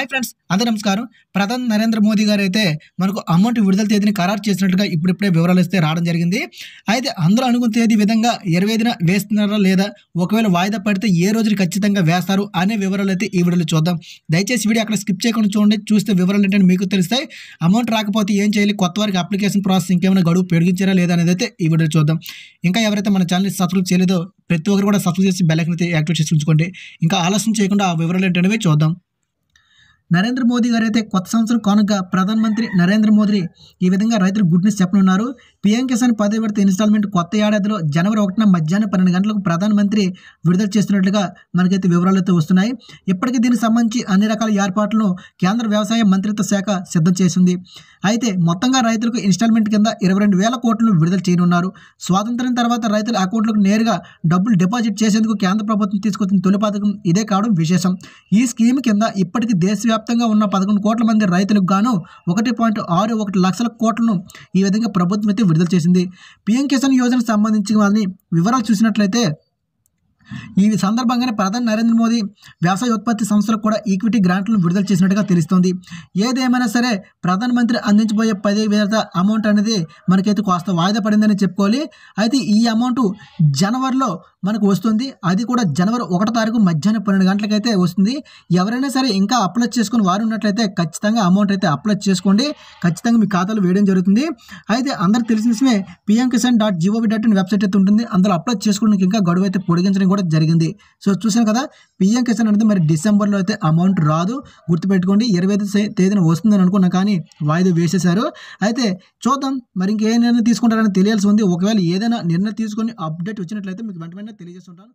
hi friends అందరూ నమస్కారం ప్రధాని నరేంద్ర మోదీ గారు అయితే మనకు అమౌంట్ విడుదల తేదీని ఖరారు చేసినట్టుగా ఇప్పుడిప్పుడే వివరాలు ఇస్తే రావడం జరిగింది అయితే అందరూ అనుకున్న తేదీ విధంగా ఇరవై ఐదున వేస్తున్నారా లేదా ఒకవేళ వాయిదా పడితే ఏ రోజున ఖచ్చితంగా వేస్తారు అనే వివరాలు అయితే ఈ వీడియోలో చూద్దాం దయచేసి వీడియో అక్కడ స్కిప్ చేయకుండా చూడండి చూస్తే వివరాలు ఏంటంటే మీకు తెలుస్తాయి అమౌంట్ రాకపోతే ఏం చేయాలి కొత్త వారికి అప్లికేషన్ ప్రాసెస్ ఇంకేమైనా గడువు పెరిగించారా లేదా అనేది అయితే ఈ వీడియో చూద్దాం ఇంకా ఎవరైతే మన ఛానల్ని సబ్స్క్రైబ్ చేయలేదో ప్రతి ఒక్కరు కూడా సబ్స్క్రైబ్ చేసి బెల్ అయితే యాక్టివేట్ చేసి ఉంచుకోండి ఇంకా ఆలస్యం చేయకుండా ఆ వివరాలు ఏంటనేవి చూద్దాం నరేంద్ర మోదీ గారు అయితే కొత్త సంవత్సరం కానుక ప్రధానమంత్రి నరేంద్ర మోదీ ఈ విధంగా రైతులకు గుడ్ న్యూస్ చెప్పనున్నారు పీఎం కిసాన్ పదవి విడత ఇన్స్టాల్మెంట్ కొత్త ఏడాదిలో జనవరి ఒకటిన మధ్యాహ్నం పన్నెండు గంటలకు ప్రధానమంత్రి విడుదల చేస్తున్నట్లుగా మనకైతే వివరాలు అయితే వస్తున్నాయి ఇప్పటికీ దీనికి సంబంధించి అన్ని రకాల ఏర్పాట్లను కేంద్ర వ్యవసాయ మంత్రిత్వ శాఖ సిద్ధం చేసింది అయితే మొత్తంగా రైతులకు ఇన్స్టాల్మెంట్ కింద ఇరవై రెండు వేల కోట్లు విడుదల చేయనున్నారు స్వాతంత్రం తర్వాత రైతుల అకౌంట్లకు నేరుగా డబ్బులు డిపాజిట్ చేసేందుకు కేంద్ర ప్రభుత్వం తీసుకొచ్చిన తొలి పథకం ఇదే కావడం విశేషం ఈ స్కీమ్ కింద ఇప్పటికీ దేశవ్యాప్త వ్యాప్తంగా ఉన్న పదకొండు కోట్ల మంది రైతులకు గాను ఒకటి పాయింట్ ఆరు ఒకటి లక్షల కోట్లను ఈ విధంగా ప్రభుత్వం అయితే విడుదల చేసింది పీఎం కిసాన్ యోజనకు సంబంధించిన వారిని వివరాలు చూసినట్లయితే ఈ సందర్భంగానే ప్రధాని నరేంద్ర మోదీ వ్యవసాయ ఉత్పత్తి సంస్థలకు కూడా ఈక్విటీ గ్రాంట్లను విడుదల చేసినట్టుగా తెలుస్తుంది ఏదేమైనా సరే ప్రధానమంత్రి అందించబోయే పది వేల అమౌంట్ అనేది మనకైతే కాస్త వాయిదా పడిందని చెప్పుకోవాలి అయితే ఈ అమౌంట్ జనవరిలో మనకు వస్తుంది అది కూడా జనవరి ఒకటో తారీఖు మధ్యాహ్నం పన్నెండు గంటలకైతే వస్తుంది ఎవరైనా సరే ఇంకా అప్లోడ్ చేసుకుని వారు ఉన్నట్లయితే ఖచ్చితంగా అమౌంట్ అయితే అప్లోడ్ చేసుకోండి ఖచ్చితంగా మీ ఖాతాలో వేయడం జరుగుతుంది అయితే అందరికి తెలిసిన విషయమే PM Kisan dot gov dot in website అయితే ఉంటుంది అందులో అప్లోడ్ చేసుకోవడానికి ఇంకా గడువు అయితే పొడిగించడం కూడా కూడా జరిగింది సో చూసాను కదా పిఎం కిసాన్ అనేది మరి డిసెంబర్లో అయితే అమౌంట్ రాదు గుర్తుపెట్టుకోండి ఇరవై ఐదు తేదీన వస్తుందని అనుకున్నా కానీ వాయిదా వేసేశారు అయితే చూద్దాం మరి ఇంకే నిర్ణయం తీసుకుంటారని తెలియాల్సి ఉంది ఒకవేళ ఏదైనా నిర్ణయం తీసుకొని అప్డేట్ వచ్చినట్లయితే మీకు వెంటనే తెలియజేస్తుంటాను